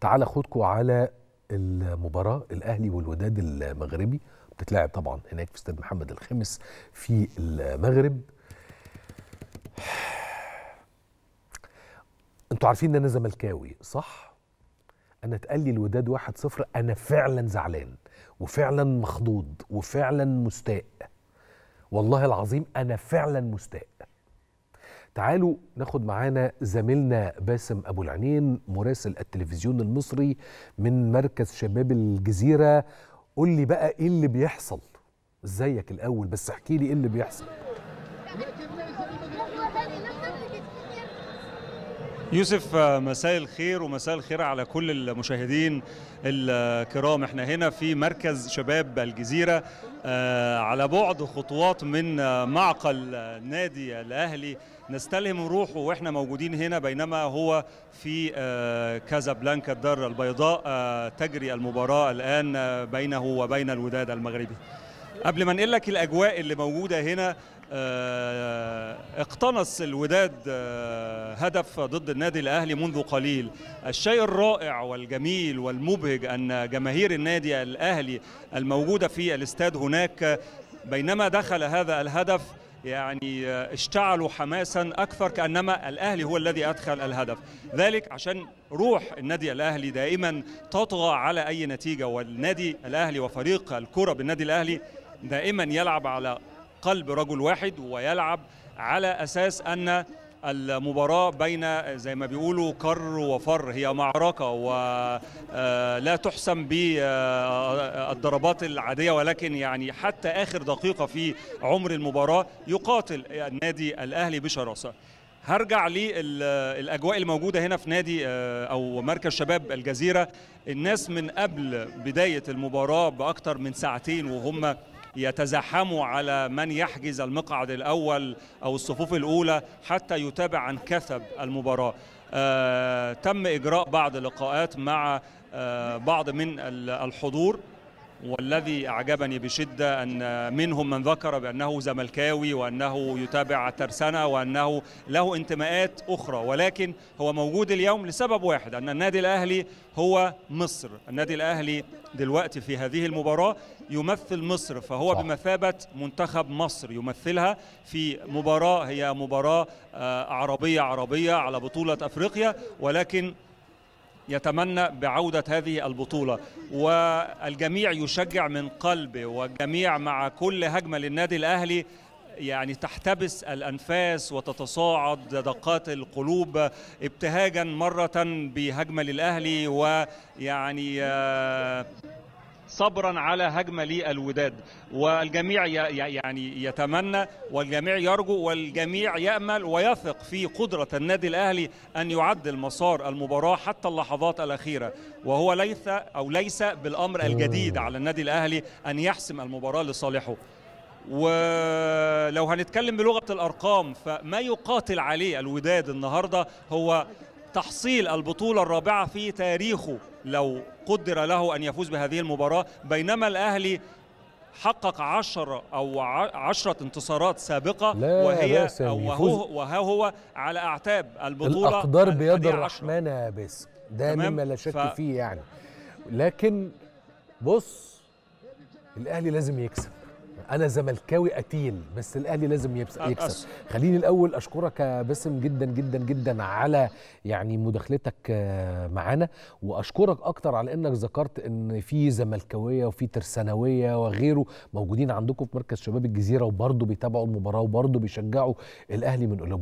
تعال خدكم على المباراه الاهلي والوداد المغربي بتتلعب طبعا هناك في استاد محمد الخامس في المغرب انتوا عارفين ان انا زملكاوي صح انا اتقال لي الوداد 1-0 انا فعلا زعلان وفعلا مخضوض وفعلا مستاء والله العظيم انا فعلا مستاء تعالوا ناخد معانا زميلنا باسم ابو العينين مراسل التلفزيون المصري من مركز شباب الجزيره قول لي بقى ايه اللي بيحصل ازيك الاول بس احكي لي ايه اللي بيحصل يوسف آه، مساء الخير ومساء الخير على كل المشاهدين الكرام احنا هنا في مركز شباب الجزيرة آه، على بعد خطوات من آه، معقل نادي الأهلي نستلهم روحه واحنا موجودين هنا بينما هو في كازابلانكا الدار البيضاء تجري المباراة الآن بينه وبين الوداد المغربي قبل ما نقول لك الاجواء اللي موجوده هنا آه، اقتنص الوداد آه، هدف ضد النادي الاهلي منذ قليل الشيء الرائع والجميل والمبهج ان جماهير النادي الاهلي الموجوده في الاستاد هناك بينما دخل هذا الهدف يعني آه، اشتعلوا حماسا اكثر كانما الاهلي هو الذي ادخل الهدف ذلك عشان روح النادي الاهلي دائما تطغى على اي نتيجه والنادي الاهلي وفريق الكره بالنادي الاهلي دائما يلعب على قلب رجل واحد ويلعب على أساس أن المباراة بين زي ما بيقولوا كر وفر هي معركة ولا آه، تحسم بالضربات العادية ولكن يعني حتى آخر دقيقة في عمر المباراة يقاتل النادي الأهلي بشراسة هرجع للاجواء الموجوده هنا في نادي آه، او مركز شباب الجزيره الناس من قبل بدايه المباراه باكثر من ساعتين وهم يتزحموا على من يحجز المقعد الأول أو الصفوف الأولى حتى يتابع عن كثب المباراة آه، تم إجراء بعض اللقاءات مع آه، بعض من الحضور والذي أعجبني بشدة أن منهم من ذكر بأنه زملكاوي وأنه يتابع ترسانة وأنه له انتماءات أخرى ولكن هو موجود اليوم لسبب واحد أن النادي الأهلي هو مصر النادي الأهلي دلوقتي في هذه المباراة يمثل مصر فهو صح. بمثابة منتخب مصر يمثلها في مباراة هي مباراة آه، عربية عربية على بطولة أفريقيا ولكن يتمنى بعودة هذه البطولة والجميع يشجع من قلبه والجميع مع كل هجمة للنادي الأهلي يعني تحتبس الأنفاس وتتصاعد دقات القلوب ابتهاجا مرة بهجمة للأهلي ويعني آه، صبرا على هجمه للوداد والجميع يعني يتمنى والجميع يرجو والجميع يامل ويثق في قدره النادي الاهلي ان يعدل مسار المباراه حتى اللحظات الاخيره وهو ليس او ليس بالامر الجديد على النادي الاهلي ان يحسم المباراه لصالحه ولو هنتكلم بلغه الارقام فما يقاتل عليه الوداد النهارده هو تحصيل البطولة الرابعة في تاريخه لو قدر له أن يفوز بهذه المباراة بينما الأهلي حقق عشر أو عشرة انتصارات سابقة لا وهي وهو, وهو هو على أعتاب البطولة الأقدار بيد الرحمن يا بس ده مما لا شك ف... فيه يعني لكن بص الأهلي لازم يكسب انا زملكاوي قتيل بس الاهلي لازم يكسب خليني الاول اشكرك يا باسم جدا جدا جدا على يعني مداخلتك آه، معانا واشكرك اكتر على انك ذكرت ان في زملكاويه وفي ترسانويه وغيره موجودين عندكم في مركز شباب الجزيره وبرضه بيتابعوا المباراه وبرضه بيشجعوا الاهلي من قلوبهم